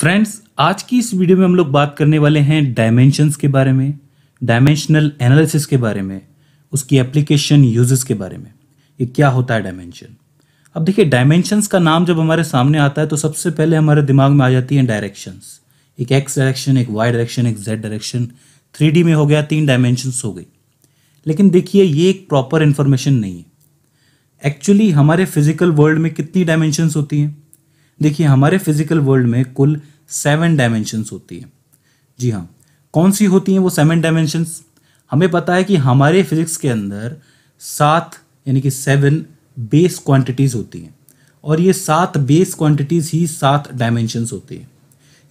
friends आज की इस वीडियो में हम लोग बात करने वाले हैं डायमेंशंस के बारे में डायमेंशनल एनालिसिस के बारे में उसकी एप्लीकेशन यूजेस के बारे में ये क्या होता है डायमेंशन अब देखिए डायमेंशंस का नाम जब हमारे सामने आता है तो सबसे पहले हमारे दिमाग में आ जाती हैं डायरेक्शंस एक एक्स डायरेक्शन एक वाई डायरेक्शन एक जेड डायरेक्शन थ्री में हो गया तीन डायमेंशंस हो गई लेकिन देखिए ये एक प्रॉपर इन्फॉर्मेशन नहीं है एक्चुअली हमारे फिजिकल वर्ल्ड में कितनी डायमेंशंस होती हैं देखिए हमारे फिजिकल वर्ल्ड में कुल सेवन डायमेंशंस होती है जी हाँ कौन सी होती हैं वो सेवन डायमेंशंस हमें पता है कि हमारे फिजिक्स के अंदर सात यानी कि सेवन बेस क्वांटिटीज़ होती हैं और ये सात बेस क्वांटिटीज़ ही सात डायमेंशंस होती हैं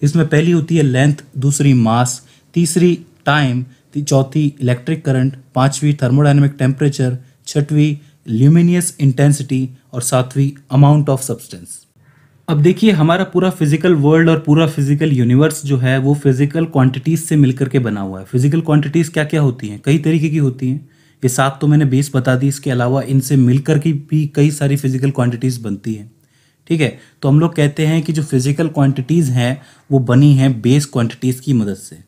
इसमें पहली होती है लेंथ दूसरी मास तीसरी टाइम चौथी इलेक्ट्रिक करंट पांचवी थर्मोडाइनमिक टेम्परेचर छठवीं ल्यूमिनियस इंटेंसिटी और सातवीं अमाउंट ऑफ सब्सटेंस अब देखिए हमारा पूरा फिजिकल वर्ल्ड और पूरा फिजिकल यूनिवर्स जो है वो फिजिकल क्वांटिटीज से मिलकर के बना हुआ है फिजिकल क्वांटिटीज क्या क्या होती हैं कई तरीके की होती हैं ये सात तो मैंने बेस बता दी इसके अलावा इनसे मिलकर की भी कई सारी फिजिकल क्वांटिटीज बनती हैं ठीक है तो हम लोग कहते हैं कि जो फिजिकल क्वांटिटीज हैं वो बनी हैं बेस क्वांटिटीज की मदद से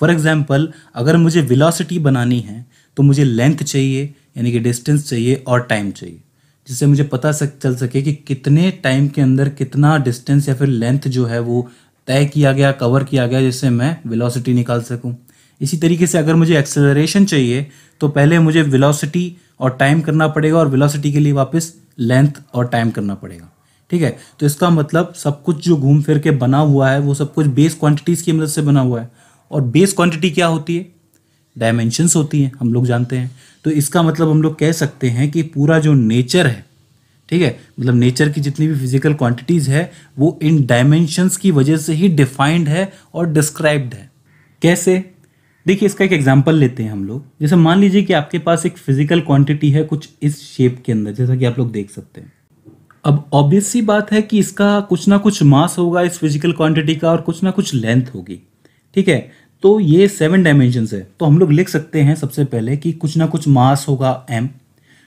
फॉर एग्जाम्पल अगर मुझे विलासिटी बनानी है तो मुझे लेंथ चाहिए यानी कि डिस्टेंस चाहिए और टाइम चाहिए जिससे मुझे पता सक चल सके कि कितने टाइम के अंदर कितना डिस्टेंस या फिर लेंथ जो है वो तय किया गया कवर किया गया जिससे मैं वेलोसिटी निकाल सकूं इसी तरीके से अगर मुझे एक्सेलरेशन चाहिए तो पहले मुझे वेलोसिटी और टाइम करना पड़ेगा और वेलोसिटी के लिए वापस लेंथ और टाइम करना पड़ेगा ठीक है तो इसका मतलब सब कुछ जो घूम फिर के बना हुआ है वो सब कुछ बेस क्वांटिटीज़ की मदद से बना हुआ है और बेस क्वांटिटी क्या होती है डायमेंशंस होती हैं हम लोग जानते हैं तो इसका मतलब हम लोग कह सकते हैं कि पूरा जो नेचर है ठीक है मतलब नेचर की जितनी भी फिजिकल क्वांटिटीज़ है वो इन डायमेंशंस की वजह से ही डिफाइंड है और डिस्क्राइब्ड है कैसे देखिए इसका एक एग्जाम्पल लेते हैं हम लोग जैसे मान लीजिए कि आपके पास एक फिजिकल क्वांटिटी है कुछ इस शेप के अंदर जैसा कि आप लोग देख सकते हैं अब ऑब्वियस सी बात है कि इसका कुछ ना कुछ मास होगा इस फिजिकल क्वांटिटी का और कुछ ना कुछ लेंथ होगी ठीक है तो ये सेवन डायमेंशन है तो हम लोग लिख सकते हैं सबसे पहले कि कुछ ना कुछ मास होगा एम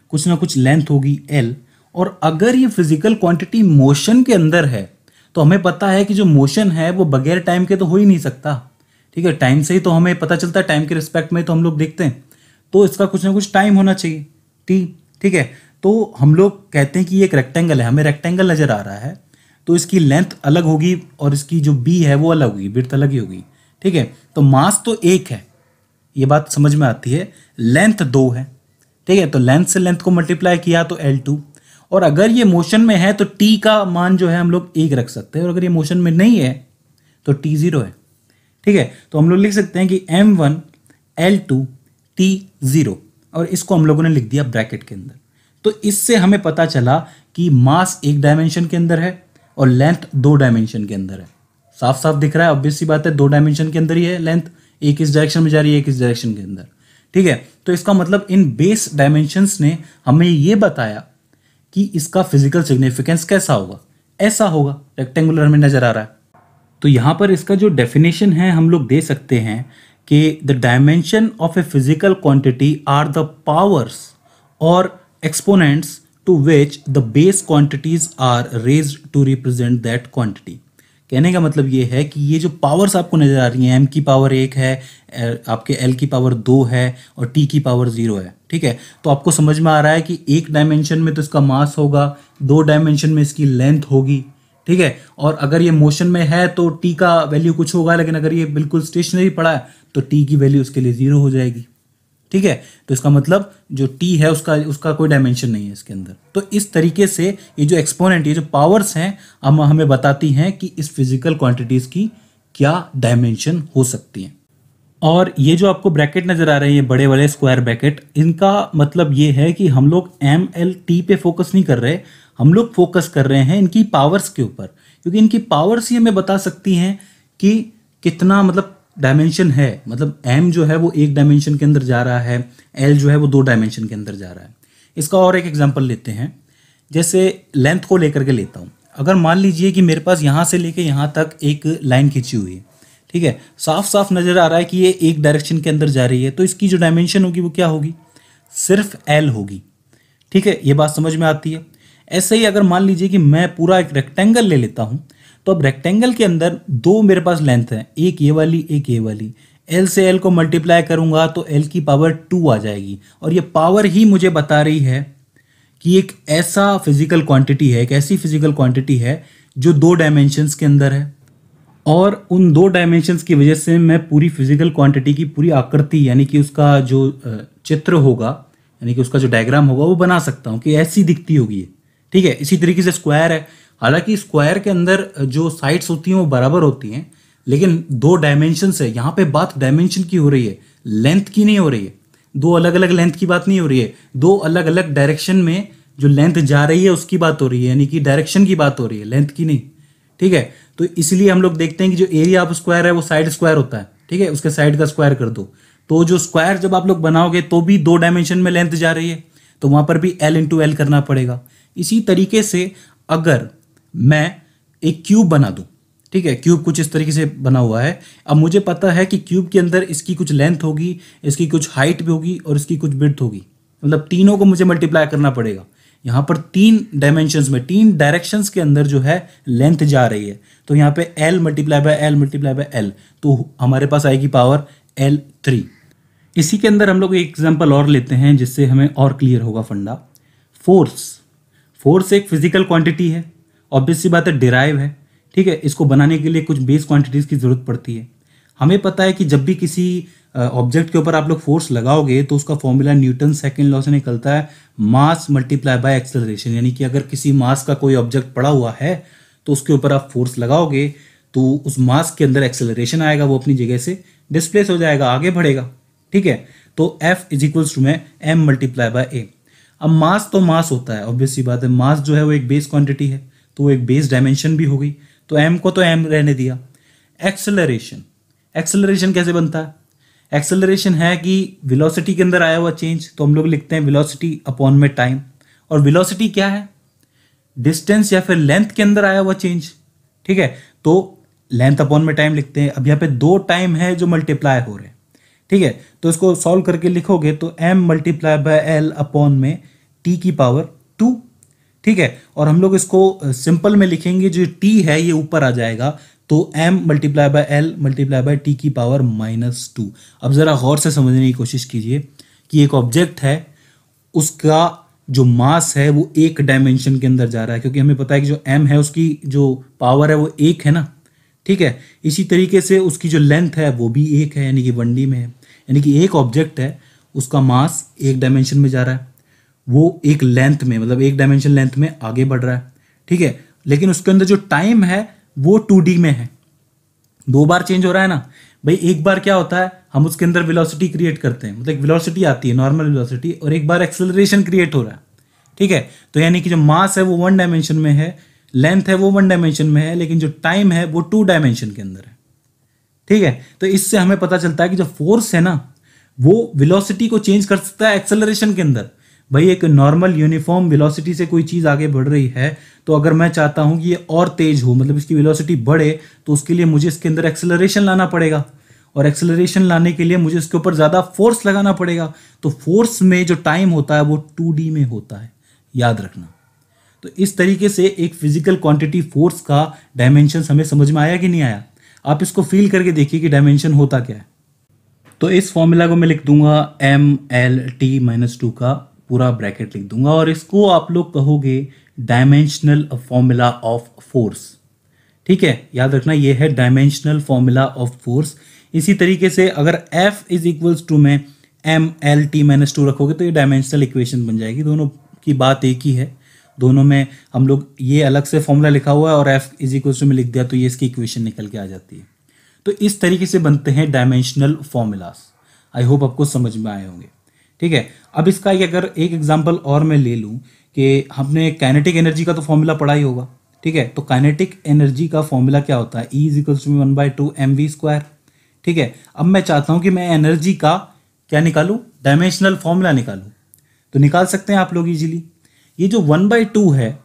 कुछ ना कुछ लेंथ होगी एल और अगर ये फिजिकल क्वांटिटी मोशन के अंदर है तो हमें पता है कि जो मोशन है वो बगैर टाइम के तो हो ही नहीं सकता ठीक है टाइम से ही तो हमें पता चलता है टाइम के रिस्पेक्ट में तो हम लोग देखते हैं तो इसका कुछ ना कुछ टाइम होना चाहिए ठीक ठीक है तो हम लोग कहते हैं कि ये एक रेक्टेंगल है हमें रेक्टेंगल नज़र आ रहा है तो इसकी लेंथ अलग होगी और इसकी जो बी है वो अलग होगी बिर्थ अलग ही होगी ठीक है तो मास तो एक है ये बात समझ में आती है लेंथ दो है ठीक है तो लेंथ से लेंथ को मल्टीप्लाई किया तो एल टू और अगर ये मोशन में है तो टी का मान जो है हम लोग एक रख सकते हैं और अगर ये मोशन में नहीं है तो टी ज़ीरो है ठीक है तो हम लोग लिख सकते हैं कि M one L two T zero और इसको हम लोगों ने लिख दिया ब्रैकेट के अंदर तो इससे हमें पता चला कि मास एक डायमेंशन के अंदर है और लेंथ दो डायमेंशन के अंदर है साफ साफ दिख रहा है ऑब्वियस सी बात है दो डायमेंशन के अंदर ही है लेंथ एक इस डायरेक्शन में जा रही है एक इस डायरेक्शन के अंदर ठीक है तो इसका मतलब इन बेस डायमेंशंस ने हमें ये बताया कि इसका फिजिकल सिग्निफिकेंस कैसा होगा ऐसा होगा रेक्टेंगुलर में नज़र आ रहा है तो यहाँ पर इसका जो डेफिनेशन है हम लोग दे सकते हैं कि the dimension of a physical quantity are the powers और exponents to which the base quantities are raise to represent that quantity कहने का मतलब ये है कि ये जो पावर्स आपको नज़र आ रही हैं एम की पावर एक है आपके एल की पावर दो है और टी की पावर ज़ीरो है ठीक है तो आपको समझ में आ रहा है कि एक डायमेंशन में तो इसका मास होगा दो डायमेंशन में इसकी लेंथ होगी ठीक है और अगर ये मोशन में है तो टी का वैल्यू कुछ होगा लेकिन अगर ये बिल्कुल स्टेशनरी पड़ा है तो टी की वैल्यू उसके लिए ज़ीरो हो जाएगी ठीक है तो इसका मतलब जो टी है उसका उसका कोई डायमेंशन नहीं है इसके अंदर तो इस तरीके से ये जो एक्सपोनेंट ये जो पावर्स हैं हम हमें बताती हैं कि इस फिजिकल क्वांटिटीज़ की क्या डायमेंशन हो सकती हैं और ये जो आपको ब्रैकेट नज़र आ रहे हैं ये बड़े वाले स्क्वायर ब्रैकेट इनका मतलब ये है कि हम लोग एम एल टी पे फोकस नहीं कर रहे हम लोग फोकस कर रहे हैं इनकी पावर्स के ऊपर क्योंकि इनकी पावर्स ही हमें बता सकती हैं कि कितना मतलब डायमेंशन है मतलब एम जो है वो एक डायमेंशन के अंदर जा रहा है एल जो है वो दो डायमेंशन के अंदर जा रहा है इसका और एक एग्जाम्पल लेते हैं जैसे लेंथ को लेकर के लेता हूँ अगर मान लीजिए कि मेरे पास यहाँ से लेके यहाँ तक एक लाइन खींची हुई है ठीक है साफ साफ नज़र आ रहा है कि ये एक डायरेक्शन के अंदर जा रही है तो इसकी जो डायमेंशन होगी वो क्या होगी सिर्फ एल होगी ठीक है ये बात समझ में आती है ऐसे ही अगर मान लीजिए कि मैं पूरा एक रेक्टेंगल ले लेता हूँ तो अब रेक्टेंगल के अंदर दो मेरे पास लेंथ है एक ये वाली एक ये वाली एल से एल को मल्टीप्लाई करूंगा तो एल की पावर टू आ जाएगी और ये पावर ही मुझे बता रही है कि एक ऐसा फिजिकल क्वांटिटी है एक ऐसी फिजिकल क्वांटिटी है जो दो डायमेंशंस के अंदर है और उन दो डायमेंशंस की वजह से मैं पूरी फिजिकल क्वांटिटी की पूरी आकृति यानी कि उसका जो चित्र होगा यानी कि उसका जो डायग्राम होगा वो बना सकता हूँ कि ऐसी दिखती होगी ठीक है इसी तरीके से स्क्वायर है हालांकि स्क्वायर के अंदर जो साइड्स होती हैं वो बराबर होती हैं लेकिन दो डायमेंशन है यहाँ पे बात डायमेंशन की हो रही है लेंथ की नहीं हो रही है दो अलग अलग लेंथ की बात नहीं हो रही है दो अलग अलग डायरेक्शन में जो लेंथ जा रही है उसकी बात हो रही है यानी कि डायरेक्शन की बात हो रही है लेंथ की नहीं ठीक है तो इसलिए हम लोग देखते हैं कि जो एरिया ऑफ स्क्वायर है वो साइड स्क्वायर होता है ठीक है उसके साइड का स्क्वायर कर दो तो जो स्क्वायर जब आप लोग बनाओगे तो भी दो डायमेंशन में लेंथ जा रही है तो वहाँ पर भी एल इंटू एल करना पड़ेगा इसी तरीके से अगर मैं एक क्यूब बना दूं ठीक है क्यूब कुछ इस तरीके से बना हुआ है अब मुझे पता है कि क्यूब के अंदर इसकी कुछ लेंथ होगी इसकी कुछ हाइट भी होगी और इसकी कुछ ब्रिथ होगी मतलब तीनों को मुझे मल्टीप्लाई करना पड़ेगा यहाँ पर तीन डायमेंशंस में तीन डायरेक्शंस के अंदर जो है लेंथ जा रही है तो यहाँ पे L multiply by L multiply by L तो हमारे पास आएगी पावर एल थ्री इसी के अंदर हम लोग एक एग्जाम्पल और लेते हैं जिससे हमें और क्लियर होगा फंडा फोर्स फोर्स एक फिजिकल क्वांटिटी है ऑब्वियस सी बात है डिराइव है ठीक है इसको बनाने के लिए कुछ बेस क्वांटिटीज़ की ज़रूरत पड़ती है हमें पता है कि जब भी किसी ऑब्जेक्ट के ऊपर आप लोग फोर्स लगाओगे तो उसका फॉर्मूला न्यूटन सेकेंड लॉ से निकलता है मास मल्टीप्लाई बाय एक्सेलरेशन यानी कि अगर किसी मास का कोई ऑब्जेक्ट पड़ा हुआ है तो उसके ऊपर आप फोर्स लगाओगे तो उस मास के अंदर एक्सेलरेशन आएगा वो अपनी जगह से डिस्प्लेस हो जाएगा आगे बढ़ेगा ठीक है तो एफ इज इक्वल्स टू मै एम मल्टीप्लाई बाय ए अब मास तो मास होता है ऑब्वियसली बात है मास जो है वो एक बेस क्वांटिटी है तो वो एक बेस डायमेंशन भी हो गई तो एम को तो एम रहने दिया एक्सेलरेशन एक्सेलरेशन कैसे बनता है एक्सेलरेशन है कि विलोसिटी के अंदर आया हुआ चेंज तो हम लोग लिखते हैं विलोसिटी अपॉन में टाइम और विलोसिटी क्या है डिस्टेंस या फिर लेंथ के अंदर आया हुआ चेंज ठीक है तो लेंथ अपॉन में टाइम लिखते हैं अब यहाँ पे दो टाइम है जो मल्टीप्लाई हो रहे हैं ठीक है तो इसको सॉल्व करके लिखोगे तो M multiply by L upon में टी की पावर टू ठीक है और हम लोग इसको सिंपल में लिखेंगे जो टी है ये ऊपर आ जाएगा तो M multiply by L multiply by T की पावर माइनस टू अब ज़रा गौर से समझने की कोशिश कीजिए कि एक ऑब्जेक्ट है उसका जो मास है वो एक डायमेंशन के अंदर जा रहा है क्योंकि हमें पता है कि जो एम है उसकी जो पावर है वो एक है ना ठीक है इसी तरीके से उसकी जो लेंथ है वो भी एक है यानी कि वन डी में है यानी कि एक ऑब्जेक्ट है उसका मास एक डायमेंशन में जा रहा है वो एक लेंथ में मतलब एक डायमेंशन लेंथ में आगे बढ़ रहा है ठीक है लेकिन उसके अंदर जो टाइम है वो टू में है दो बार चेंज हो रहा है ना भाई एक बार क्या होता है हम उसके अंदर वेलोसिटी क्रिएट करते हैं मतलब एक वेलोसिटी आती है नॉर्मल वेलोसिटी और एक बार एक्सेलरेशन क्रिएट हो रहा है ठीक है तो यानी कि जो मास है वो वन डायमेंशन में है लेंथ है वो वन डायमेंशन में है लेकिन जो टाइम है वो टू डायमेंशन के अंदर है ठीक है तो इससे हमें पता चलता है कि जो फोर्स है ना वो विलोसिटी को चेंज कर सकता है एक्सेलरेशन के अंदर भाई एक नॉर्मल यूनिफॉर्म वेलोसिटी से कोई चीज़ आगे बढ़ रही है तो अगर मैं चाहता हूँ कि ये और तेज हो मतलब इसकी वेलोसिटी बढ़े तो उसके लिए मुझे इसके अंदर एक्सेलरेशन लाना पड़ेगा और एक्सेलरेशन लाने के लिए मुझे इसके ऊपर ज़्यादा फोर्स लगाना पड़ेगा तो फोर्स में जो टाइम होता है वो टू में होता है याद रखना तो इस तरीके से एक फिजिकल क्वांटिटी फोर्स का डायमेंशन हमें समझ में आया कि नहीं आया आप इसको फील करके देखिए कि डायमेंशन होता क्या है तो इस फॉर्मूला को मैं लिख दूंगा M L T minus two का पूरा ब्रैकेट लिख दूंगा और इसको आप लोग कहोगे डायमेंशनल फॉर्मूला ऑफ फोर्स ठीक है याद रखना ये है डायमेंशनल फॉर्मूला ऑफ फोर्स इसी तरीके से अगर F इज इक्वल्स टू में M L T minus two रखोगे तो ये डायमेंशनल इक्वेशन बन जाएगी दोनों की बात एक ही है दोनों में हम लोग ये अलग से फॉर्मूला लिखा हुआ है और F इज इक्वल्स टू में लिख दिया तो ये इसकी इक्वेशन निकल के आ जाती है तो इस तरीके से बनते हैं डायमेंशनल फॉर्मूलाज आई होप आपको समझ में आए होंगे ठीक है अब इसका एक अगर एक एग्जाम्पल और मैं ले लूँ कि हमने काइनेटिक एनर्जी का तो फॉर्मूला पढ़ा ही होगा ठीक है तो काइनेटिक एनर्जी का फॉर्मूला क्या होता है E is equals to one by two M V square ठीक है अब मैं चाहता हूँ कि मैं एनर्जी का क्या निकालूँ डायमेंशनल फॉर्मूला निकालूँ तो निकाल सकते हैं आप लोग ईजिली ये जो वन बाई टू है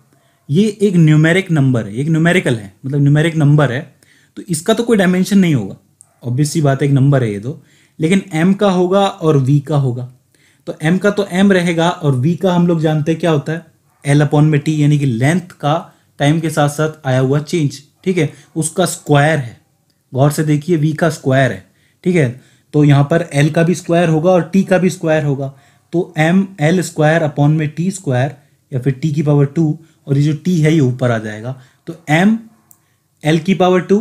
ये एक न्यूमेरिक नंबर है एक न्यूमेरिकल है मतलब न्यूमेरिक नंबर है तो इसका तो कोई डायमेंशन नहीं होगा ऑब्वियसली बात है एक नंबर है ये तो लेकिन एम का होगा और वी का होगा तो एम का तो एम रहेगा और वी का हम लोग जानते हैं क्या होता है एल अपॉन में टी यानी कि लेंथ का टाइम के साथ साथ आया हुआ चेंज ठीक है उसका स्क्वायर है गौर से देखिए वी का स्क्वायर है ठीक है तो यहाँ पर एल का भी स्क्वायर होगा और टी का भी स्क्वायर होगा तो एम एल स्क्वायर अपॉन में टी स्क्वायर या फिर टी की पावर टू और ये जो टी है ये ऊपर आ जाएगा तो एम एल की पावर टू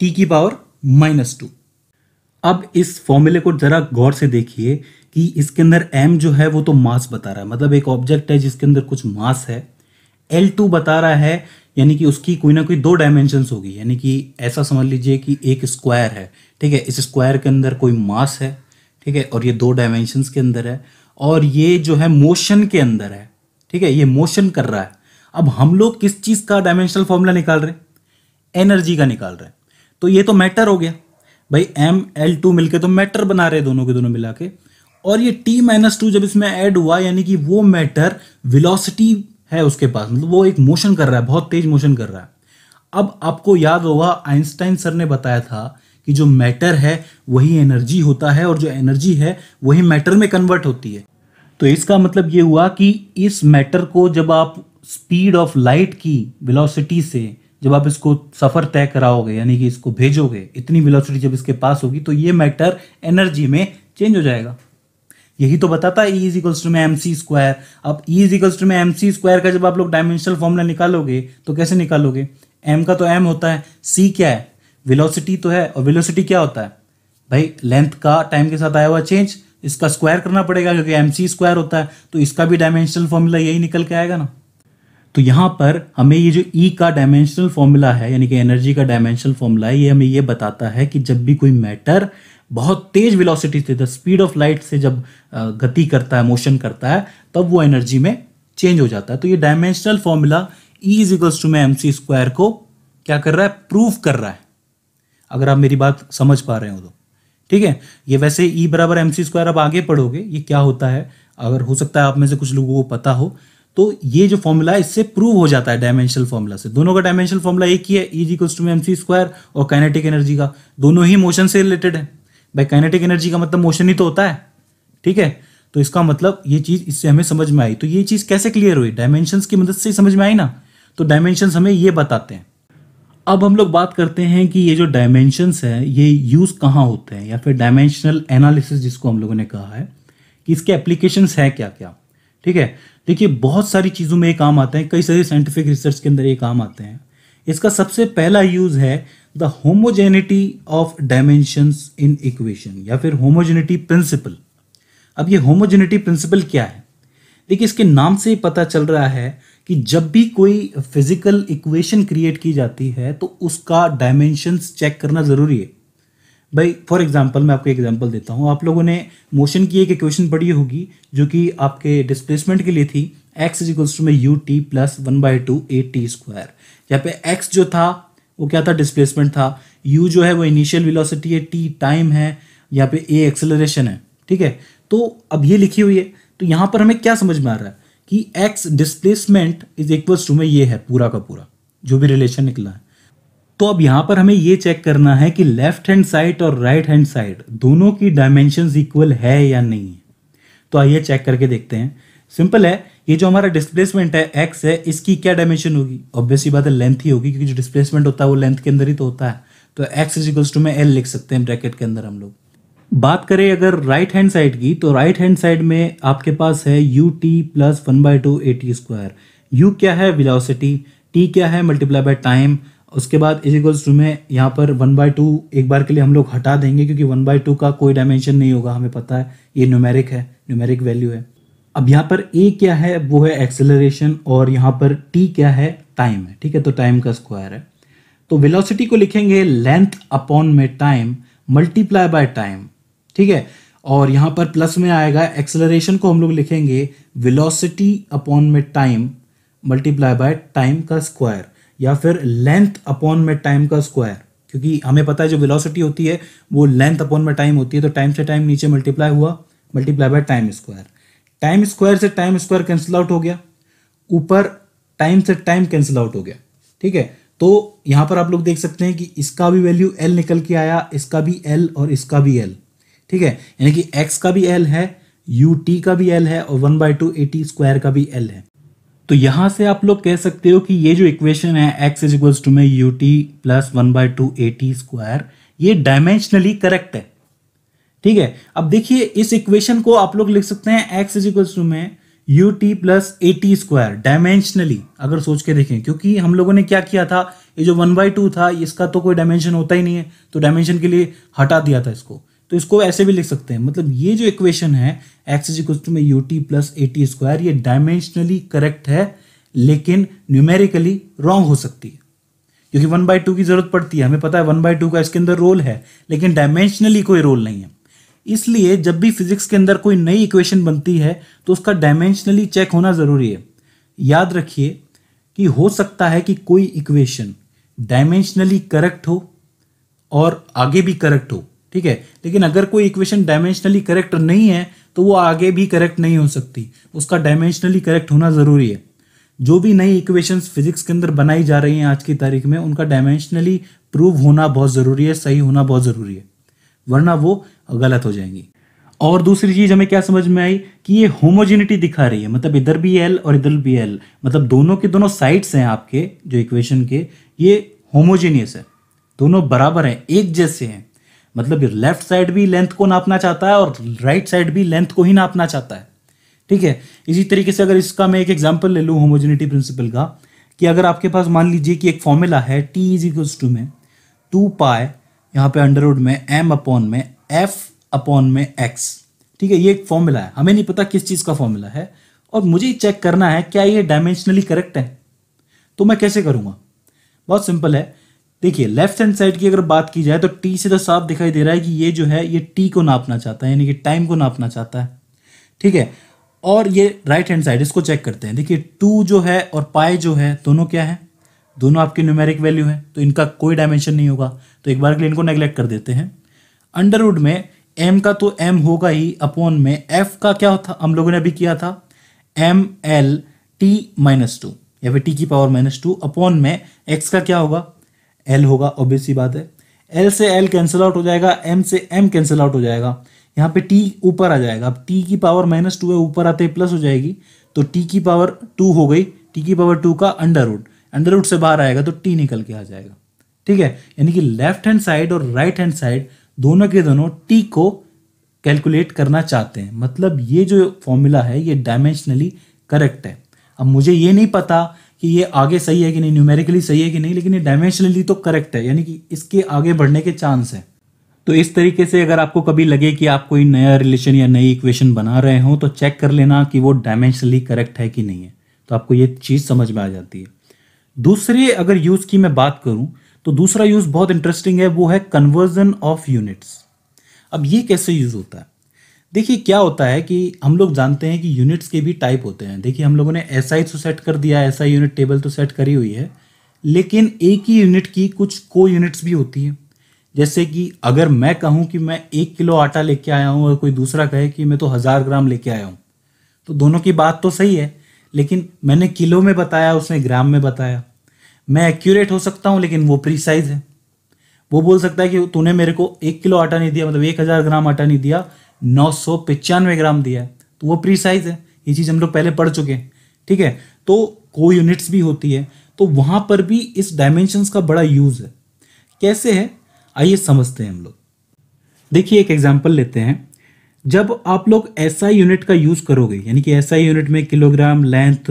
टी की पावर माइनस टू अब इस फॉर्मूले को जरा गौर से देखिए कि इसके अंदर एम जो है वो तो मास बता रहा है मतलब एक ऑब्जेक्ट है जिसके अंदर कुछ मास है एल टू बता रहा है यानी कि उसकी कोई ना कोई दो डायमेंशन होगी यानी कि ऐसा समझ लीजिए कि एक स्क्वायर है ठीक है इस स्क्वायर के अंदर कोई मास है ठीक है और ये दो डायमेंशन के अंदर है और ये जो है मोशन के अंदर है ठीक है ये मोशन कर रहा है अब हम लोग किस चीज़ का डायमेंशनल फॉर्मूला निकाल रहे हैं एनर्जी का निकाल रहे हैं तो ये तो मैटर हो गया भाई एम एल टू मिलकर तो मैटर बना रहे दोनों के दोनों मिला के और ये टी माइनस टू जब इसमें ऐड हुआ यानी कि वो मैटर विलोसिटी है उसके पास मतलब वो एक मोशन कर रहा है बहुत तेज मोशन कर रहा है अब आपको याद होगा आइंस्टाइन सर ने बताया था कि जो मैटर है वही एनर्जी होता है और जो एनर्जी है वही मैटर में कन्वर्ट होती है तो इसका मतलब ये हुआ कि इस मैटर को जब आप स्पीड ऑफ लाइट की वेलोसिटी से जब आप इसको सफ़र तय कराओगे यानी कि इसको भेजोगे इतनी वेलोसिटी जब इसके पास होगी तो ये मैटर एनर्जी में चेंज हो जाएगा यही तो बताता है ई इज इक्वल्स टू में एम सी स्क्वायर अब ई इज इक्वल्स टू में एम सी स्क्वायर का जब आप लोग डायमेंशनल फॉर्मूला निकालोगे तो कैसे निकालोगे एम का तो एम होता है सी क्या है वेलोसिटी तो है और वेलोसिटी क्या होता है भाई लेंथ का टाइम के साथ आया हुआ चेंज इसका स्क्वायर करना पड़ेगा क्योंकि एम सी स्क्वायर होता है तो इसका भी डायमेंशनल फॉर्मूला यही निकल के आएगा ना तो यहाँ पर हमें ये जो ई e का डायमेंशनल फॉर्मूला है यानी कि एनर्जी का डायमेंशनल फॉर्मूला है ये हमें ये बताता है कि जब भी कोई मैटर बहुत तेज वेलोसिटी से द स्पीड ऑफ लाइट से जब गति करता है मोशन करता है तब वो एनर्जी में चेंज हो जाता है तो ये dimensional formula E is equals to मै एम सी स्क्वायर को क्या कर रहा है प्रूव कर रहा है अगर आप मेरी बात समझ पा रहे हो तो ठीक है ये वैसे ई e बराबर एम सी स्क्वायर आप आगे पढ़ोगे ये क्या होता है अगर हो सकता है आप में से कुछ लोगों को पता हो तो ये जो फॉर्मूला है इससे प्रूव हो जाता है डायमेंशनल फॉर्मूला से दोनों का डायमेंशनल फॉर्मूला एक ही है ई जी टू एम सी स्क्वायर और काइनेटिक एनर्जी का दोनों ही मोशन से रिलेटेड है भाई काइनेटिक एनर्जी का मतलब मोशन ही तो होता है ठीक है तो इसका मतलब ये चीज़ इससे हमें समझ में आई तो ये चीज़ कैसे क्लियर हुई डायमेंशन की मदद से समझ में आई ना तो डायमेंशन हमें ये बताते हैं अब हम लोग बात करते हैं कि ये जो डायमेंशंस है ये यूज़ कहाँ होते हैं या फिर डायमेंशनल एनालिसिस जिसको हम लोगों ने कहा है कि इसके एप्लीकेशंस है क्या क्या ठीक है देखिए बहुत सारी चीज़ों में ये काम आते हैं कई सारी साइंटिफिक रिसर्च के अंदर ये काम आते हैं इसका सबसे पहला यूज़ है the homogeneity of dimensions in equation या फिर होमोजेनिटी प्रिंसिपल अब ये होमोजेनिटी प्रिंसिपल क्या है देखिए इसके नाम से ही पता चल रहा है कि जब भी कोई फिजिकल इक्वेशन क्रिएट की जाती है तो उसका डायमेंशंस चेक करना ज़रूरी है भाई फॉर एग्जांपल मैं आपको एग्जांपल देता हूँ आप लोगों ने मोशन की एक इक्वेशन पढ़ी होगी जो कि आपके डिस्प्लेसमेंट के लिए थी एक्स इज इक्वल्स टू में U T plus one by two A T square यहाँ पे एक्स जो था वो क्या था डिस्प्लेसमेंट था यू जो है वो इनिशियल विलोसिटी है टी टाइम है यहाँ पे ए एक्सेलरेशन है ठीक है तो अब ये लिखी हुई है तो यहाँ पर हमें क्या समझ में आ रहा है कि X displacement is equals to में ये है पूरा का पूरा जो भी रिलेशन निकला है तो अब यहां पर हमें ये चेक करना है कि लेफ्ट हैंड साइड और राइट हैंड साइड दोनों की डायमेंशन इक्वल है या नहीं है तो आइए चेक करके देखते हैं सिंपल है ये जो हमारा डिस्प्लेसमेंट है एक्स है इसकी क्या डायमेंशन होगी ऑब्वियसली बात है लेंथ ही होगी क्योंकि जो डिस्प्लेसमेंट होता है वो लेंथ के अंदर ही तो होता है तो एक्स इज इक्वल्स टू में एल लिख सकते हैं ब्रैकेट के अंदर हम लोग बात करें अगर राइट हैंड साइड की तो राइट हैंड साइड में आपके पास है U T plus one by two A T square U क्या है विलोसिटी टी क्या है मल्टीप्लाई बाय टाइम उसके बाद इज इक्वल्स टू में यहाँ पर वन बाय टू एक बार के लिए हम लोग हटा देंगे क्योंकि वन बाय टू का कोई डायमेंशन नहीं होगा हमें पता है ये न्यूमेरिक है न्यूमेरिक वैल्यू है अब यहाँ पर ए क्या है वो है एक्सेलरेशन और यहाँ पर टी क्या है टाइम है ठीक है तो टाइम का स्क्वायर है तो वेलोसिटी को लिखेंगे लेंथ अपॉन में टाइम मल्टीप्लाई बाय टाइम ठीक है और यहाँ पर प्लस में आएगा एक्सेलरेशन को हम लोग लिखेंगे वेलोसिटी अपॉन में टाइम मल्टीप्लाई बाय टाइम का स्क्वायर या फिर लेंथ अपॉन में टाइम का स्क्वायर क्योंकि हमें पता है जो वेलोसिटी होती है वो लेंथ अपॉन में टाइम होती है तो टाइम से टाइम नीचे मल्टीप्लाई हुआ multiply by time square time square से टाइम स्क्वायर कैंसिल आउट हो गया ऊपर टाइम से टाइम कैंसिल आउट हो गया ठीक है तो यहां पर आप लोग देख सकते हैं कि इसका भी वैल्यू एल निकल के आया इसका भी एल और इसका भी एल ठीक है यानी कि एक्स का भी एल है यू टी का भी एल है और one by two A T square का भी एल है तो यहां से आप लोग कह सकते हो कि ये जो इक्वेशन है एक्स इज इक्वल टू में U T plus one by two A T square ये डायमेंशनली करेक्ट है ठीक है अब देखिए इस इक्वेशन को आप लोग लिख सकते हैं एक्स इज इक्वल टू में U T plus A T square dimensionally अगर सोच के देखें क्योंकि हम लोगों ने क्या किया था ये जो वन बाय टू था इसका तो कोई डायमेंशन होता ही नहीं है तो डायमेंशन के लिए हटा दिया था इसको तो इसको ऐसे भी लिख सकते हैं मतलब ये जो इक्वेशन है एक्स इज इक्वल टू में U T plus A T square ये डायमेंशनली करेक्ट है लेकिन न्यूमेरिकली रॉन्ग हो सकती है क्योंकि वन बाई टू की जरूरत पड़ती है हमें पता है वन बाई टू का इसके अंदर रोल है लेकिन डायमेंशनली कोई रोल नहीं है इसलिए जब भी फिजिक्स के अंदर कोई नई इक्वेशन बनती है तो उसका डायमेंशनली चेक होना ज़रूरी है याद रखिए कि हो सकता है कि कोई इक्वेशन डायमेंशनली करेक्ट हो और आगे भी करेक्ट हो ठीक है लेकिन अगर कोई इक्वेशन डायमेंशनली करेक्ट नहीं है तो वो आगे भी करेक्ट नहीं हो सकती उसका डायमेंशनली करेक्ट होना ज़रूरी है जो भी नई इक्वेशंस फिजिक्स के अंदर बनाई जा रही हैं आज की तारीख में उनका डायमेंशनली प्रूव होना बहुत ज़रूरी है सही होना बहुत ज़रूरी है वरना वो गलत हो जाएंगी और दूसरी चीज़ हमें क्या समझ में आई कि ये होमोजेनिटी दिखा रही है मतलब इधर भी एल और इधर भी एल मतलब दोनों के दोनों साइड्स हैं आपके जो इक्वेशन के ये होमोजेनियस है दोनों बराबर हैं एक जैसे हैं मतलब लेफ्ट साइड भी लेंथ को नापना चाहता है और राइट साइड भी लेंथ को ही नापना चाहता है ठीक है इसी तरीके से अगर इसका मैं एक एग्जाम्पल ले लूँ होमोजिनिटी प्रिंसिपल का कि अगर आपके पास मान लीजिए कि एक फॉर्मूला है टी इज इक्वल्स टू में टू पाए यहाँ पे अंडरवुड में एम अपॉन में एफ अपॉन में एक्स ठीक है ये एक फॉर्मूला है हमें नहीं पता किस चीज़ का फॉर्मूला है और मुझे चेक करना है क्या ये डायमेंशनली करेक्ट है तो मैं कैसे करूँगा बहुत सिंपल है देखिए लेफ्ट हैंड साइड की अगर बात की जाए तो टी से तो साफ दिखाई दे रहा है कि ये जो है ये टी को नापना चाहता है यानी कि टाइम को नापना चाहता है ठीक है और ये राइट हैंड साइड इसको चेक करते हैं देखिए टू जो है और पाए जो है दोनों क्या है दोनों आपकी न्यूमेरिक वैल्यू है तो इनका कोई डायमेंशन नहीं होगा तो एक बार के लिए इनको नेग्लेक्ट कर देते हैं अंडरवुड में एम का तो एम होगा ही अपॉन में एफ का क्या था हम लोगों ने अभी किया था M L T minus two या फिर टी की पावर माइनस टू अपॉन में एक्स का क्या होगा एल होगा ऑब्वियस सी बात है एल से एल कैंसिल आउट हो जाएगा एम से एम कैंसिल आउट हो जाएगा यहाँ पे टी ऊपर आ जाएगा अब टी की पावर माइनस टू है ऊपर आते प्लस हो जाएगी तो टी की पावर टू हो गई टी की पावर टू का अंडर रूट अंडर रूट से बाहर आएगा तो टी निकल के आ जाएगा ठीक है यानी कि लेफ्ट हैंड साइड और राइट हैंड साइड दोनों के दोनों टी को कैलकुलेट करना चाहते हैं मतलब ये जो फॉर्मूला है ये डायमेंशनली करेक्ट है अब मुझे ये नहीं पता कि ये आगे सही है कि नहीं न्यूमेरिकली सही है कि नहीं लेकिन ये डायमेंशनली तो करेक्ट है यानी कि इसके आगे बढ़ने के चांस है तो इस तरीके से अगर आपको कभी लगे कि आप कोई नया रिलेशन या नई इक्वेशन बना रहे हो तो चेक कर लेना कि वो डायमेंशनली करेक्ट है कि नहीं है तो आपको ये चीज़ समझ में आ जाती है दूसरे अगर यूज़ की मैं बात करूँ तो दूसरा यूज़ बहुत इंटरेस्टिंग है वो है कन्वर्जन ऑफ यूनिट्स अब ये कैसे यूज़ होता है देखिए क्या होता है कि हम लोग जानते हैं कि यूनिट्स के भी टाइप होते हैं देखिए हम लोगों ने एस ही तो सेट कर दिया एस SI यूनिट टेबल तो सेट करी हुई है लेकिन एक ही यूनिट की कुछ को यूनिट्स भी होती हैं जैसे कि अगर मैं कहूँ कि मैं एक किलो आटा लेके आया हूँ और कोई दूसरा कहे कि मैं तो हज़ार ग्राम लेके आया हूँ तो दोनों की बात तो सही है लेकिन मैंने किलो में बताया उसने ग्राम में बताया मैं एक्यूरेट हो सकता हूँ लेकिन वो प्रीसाइज है वो बोल सकता है कि तूने मेरे को एक किलो आटा नहीं दिया मतलब एक हज़ार ग्राम आटा नहीं दिया नौ सौ पचानवे ग्राम दिया है तो वो प्री साइज है ये चीज़ हम लोग पहले पढ़ चुके हैं ठीक है तो को यूनिट्स भी होती है तो वहाँ पर भी इस डायमेंशंस का बड़ा यूज़ है कैसे है आइए समझते हैं हम लोग देखिए एक एग्जाम्पल लेते हैं जब आप लोग ऐसा यूनिट का यूज़ करोगे यानी कि ऐसा यूनिट में किलोग्राम लेंथ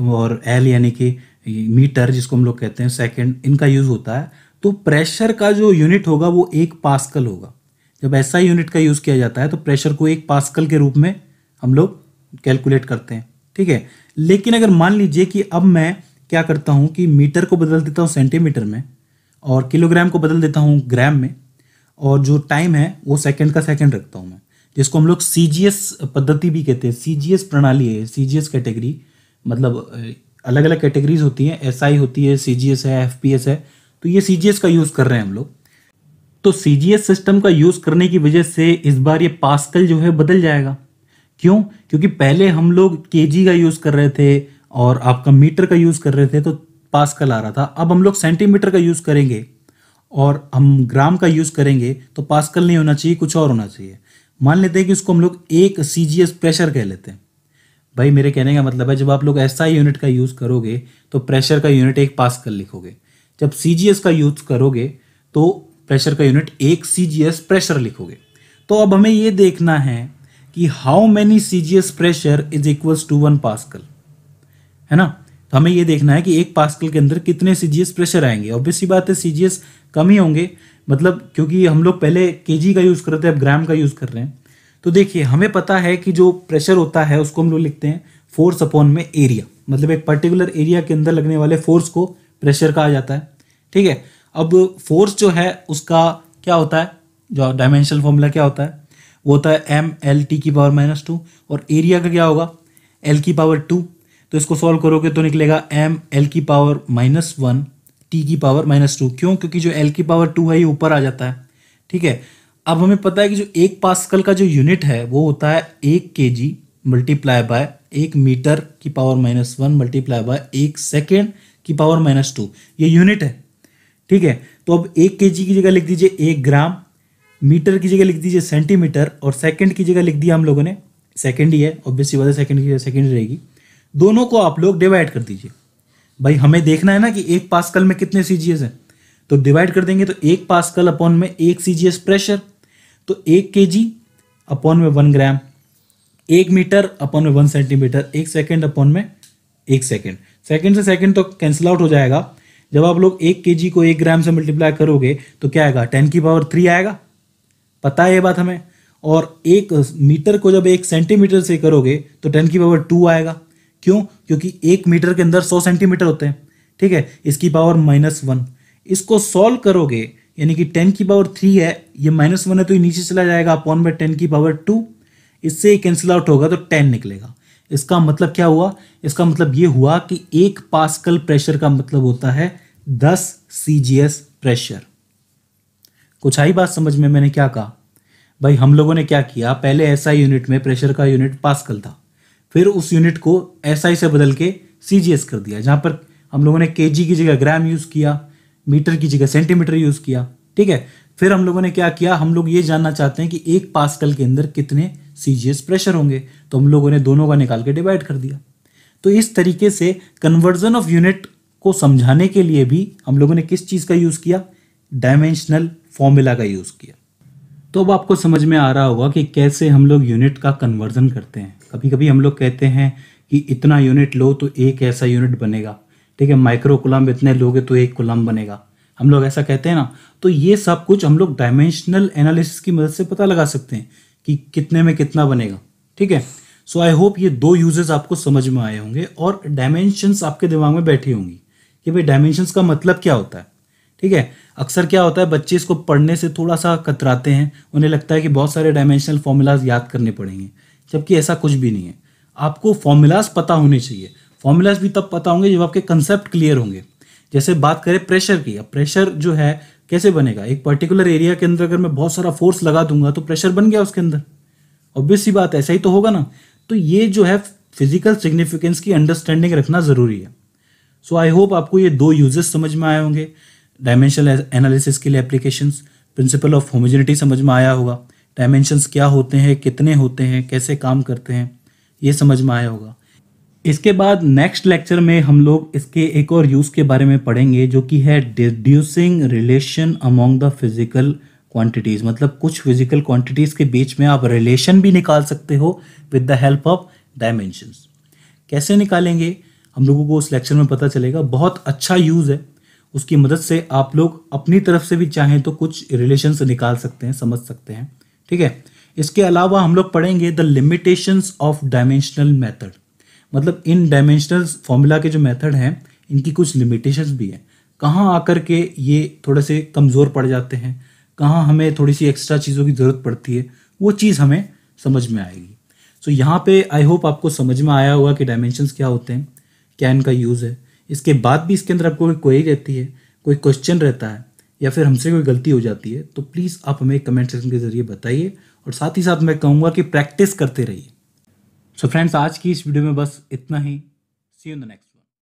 और एल यानी कि मीटर जिसको हम लोग कहते हैं सेकंड इनका यूज़ होता है तो प्रेशर का जो यूनिट होगा वो एक पास्कल होगा जब ऐसा यूनिट का यूज़ किया जाता है तो प्रेशर को एक पास्कल के रूप में हम लोग कैलकुलेट करते हैं ठीक है लेकिन अगर मान लीजिए कि अब मैं क्या करता हूँ कि मीटर को बदल देता हूँ सेंटीमीटर में और किलोग्राम को बदल देता हूँ ग्राम में और जो टाइम है वो सेकेंड का सेकेंड रखता हूँ मैं जिसको हम लोग सी पद्धति भी कहते हैं सी प्रणाली है सी कैटेगरी मतलब अलग अलग कैटेगरीज होती हैं एस SI होती है सी है एफ है तो ये सी का यूज़ कर रहे हैं हम लोग तो सी सिस्टम का यूज़ करने की वजह से इस बार ये पास्कल जो है बदल जाएगा क्यों क्योंकि पहले हम लोग के का यूज़ कर रहे थे और आपका मीटर का यूज़ कर रहे थे तो पास्कल आ रहा था अब हम लोग सेंटीमीटर का यूज़ करेंगे और हम ग्राम का यूज़ करेंगे तो पास्कल नहीं होना चाहिए कुछ और होना चाहिए मान लेते हैं कि उसको हम लोग एक सी प्रेशर कह लेते हैं भाई मेरे कहने का मतलब है जब आप लोग ऐसा यूनिट का यूज़ करोगे तो प्रेशर का यूनिट एक पास्कल लिखोगे जब सी का यूज़ करोगे तो प्रेशर का यूनिट एक सी प्रेशर लिखोगे तो अब हमें ये देखना है कि हाउ मैनी सी pressure is equal to one pascal है ना तो हमें ये देखना है कि एक पास्कल के अंदर कितने सी प्रेशर आएंगे ऑब्वियस सी बात है सी कम ही होंगे मतलब क्योंकि हम लोग पहले के का यूज़ करते हैं अब ग्राम का यूज़ कर रहे हैं तो देखिए हमें पता है कि जो प्रेशर होता है उसको हम लोग लिखते हैं फोर्स अपॉन में एरिया मतलब एक पर्टिकुलर एरिया के अंदर लगने वाले फोर्स को प्रेशर कहा जाता है ठीक है अब फोर्स जो है उसका क्या होता है जो डायमेंशनल फॉर्मूला क्या होता है वो होता है एम एल टी की पावर माइनस टू और एरिया का क्या होगा एल की पावर टू तो इसको सॉल्व करोगे तो निकलेगा एम एल की पावर माइनस वन टी की पावर माइनस टू क्यों क्योंकि जो एल की पावर टू है ये ऊपर आ जाता है ठीक है अब हमें पता है कि जो एक पास्कल का जो यूनिट है वो होता है एक के जी मल्टीप्लाई बाय एक मीटर की power minus one multiply by एक सेकेंड की पावर माइनस टू ये यूनिट है ठीक है तो अब एक के की जगह लिख दीजिए एक ग्राम मीटर की जगह लिख दीजिए सेंटीमीटर और सेकंड की जगह लिख दिया हम लोगों ने सेकंड ही है ऑब्वियसली बात है सेकंड की जगह सेकंड रहेगी दोनों को आप लोग डिवाइड कर दीजिए भाई हमें देखना है ना कि एक पास्कल में कितने सी हैं तो डिवाइड कर देंगे तो एक पास्कल अपॉन में एक सी प्रेशर तो एक के अपॉन में वन ग्राम एक मीटर अपॉन में वन सेंटीमीटर एक सेकेंड अपॉन में एक सेकेंड सेकेंड से सेकेंड तो कैंसिल आउट हो जाएगा जब आप लोग एक के को एक ग्राम से मल्टीप्लाई करोगे तो क्या आएगा टेन की पावर थ्री आएगा पता है ये बात हमें और एक मीटर को जब एक सेंटीमीटर से करोगे तो टेन की पावर टू आएगा क्यों क्योंकि एक मीटर के अंदर सौ सेंटीमीटर होते हैं ठीक है इसकी पावर माइनस वन इसको सॉल्व करोगे यानी कि टेन की पावर थ्री है ये माइनस वन है तो ये नीचे चला जाएगा अपॉन बाय टेन की पावर टू इससे कैंसिल आउट होगा तो टेन निकलेगा इसका मतलब क्या हुआ इसका मतलब ये हुआ कि एक पास्कल प्रेशर का मतलब होता है दस सी प्रेशर कुछ आई बात समझ में मैंने क्या कहा भाई हम लोगों ने क्या किया पहले ऐसा यूनिट में प्रेशर का यूनिट पास्कल था फिर उस यूनिट को एस से बदल के सी कर दिया जहाँ पर हम लोगों ने के की जगह ग्राम यूज़ किया मीटर की जगह सेंटीमीटर यूज़ किया ठीक है फिर हम लोगों ने क्या किया हम लोग ये जानना चाहते हैं कि एक पास्कल के अंदर कितने सीजीएस प्रेशर होंगे तो हम लोगों ने दोनों का निकाल के डिवाइड कर दिया तो इस तरीके से कन्वर्जन ऑफ यूनिट को समझाने के लिए भी हम लोगों ने किस चीज़ का यूज़ किया डायमेंशनल फॉर्मूला का यूज़ किया तो अब आपको समझ में आ रहा होगा कि कैसे हम लोग यूनिट का कन्वर्जन करते हैं कभी कभी हम लोग कहते हैं कि इतना यूनिट लो तो एक ऐसा यूनिट बनेगा ठीक है माइक्रो कुलम इतने लोगे तो एक कुलम बनेगा हम लोग ऐसा कहते हैं ना तो ये सब कुछ हम लोग डायमेंशनल एनालिसिस की मदद से पता लगा सकते हैं कि कितने में कितना बनेगा ठीक है सो आई होप ये दो यूजेस आपको समझ में आए होंगे और डायमेंशंस आपके दिमाग में बैठी होंगी कि भाई डायमेंशंस का मतलब क्या होता है ठीक है अक्सर क्या होता है बच्चे इसको पढ़ने से थोड़ा सा कतराते हैं उन्हें लगता है कि बहुत सारे डायमेंशनल फॉर्मूलाज याद करने पड़ेंगे जबकि ऐसा कुछ भी नहीं है आपको फॉर्मूलाज पता होने चाहिए फॉर्मूलाज भी तब पता होंगे जब आपके कंसेप्ट क्लियर होंगे जैसे बात करें प्रेशर की अब प्रेशर जो है कैसे बनेगा एक पर्टिकुलर एरिया के अंदर अगर मैं बहुत सारा फोर्स लगा दूंगा तो प्रेशर बन गया उसके अंदर ऑब्वियस सी बात ऐसा ही तो होगा ना तो ये जो है फिजिकल सिग्निफिकेंस की अंडरस्टैंडिंग रखना ज़रूरी है सो आई होप आपको ये दो यूजेस समझ में आए होंगे डायमेंशनल एनालिसिस के लिए एप्लीकेशन प्रिंसिपल ऑफ होमोजिनिटी समझ में आया होगा डायमेंशंस क्या होते हैं कितने होते हैं कैसे काम करते हैं ये समझ में आया होगा इसके बाद नेक्स्ट लेक्चर में हम लोग इसके एक और यूज़ के बारे में पढ़ेंगे जो कि है deducing relation among the physical quantities मतलब कुछ फिजिकल क्वांटिटीज़ के बीच में आप रिलेशन भी निकाल सकते हो with the help of dimensions कैसे निकालेंगे हम लोगों को उस लेक्चर में पता चलेगा बहुत अच्छा यूज़ है उसकी मदद से आप लोग अपनी तरफ से भी चाहें तो कुछ रिलेशन निकाल सकते हैं समझ सकते हैं ठीक है इसके अलावा हम लोग पढ़ेंगे the limitations of dimensional method मतलब इन डायमेंशनल फॉर्मूला के जो मेथड हैं इनकी कुछ लिमिटेशंस भी हैं कहाँ आकर के ये थोड़े से कमज़ोर पड़ जाते हैं कहाँ हमें थोड़ी सी एक्स्ट्रा चीज़ों की ज़रूरत पड़ती है वो चीज़ हमें समझ में आएगी सो so, यहाँ पे आई होप आपको समझ में आया होगा कि डायमेंशंस क्या होते हैं क्या इनका यूज़ है इसके बाद भी इसके अंदर आपको कोई क्वेरी रहती है कोई क्वेश्चन रहता है या फिर हमसे कोई गलती हो जाती है तो प्लीज़ आप हमें कमेंट सेक्शन के ज़रिए बताइए और साथ ही साथ मैं कहूँगा कि प्रैक्टिस करते रहिए सो फ्रेंड्स आज की इस वीडियो में बस इतना ही सी यू द नेक्स्ट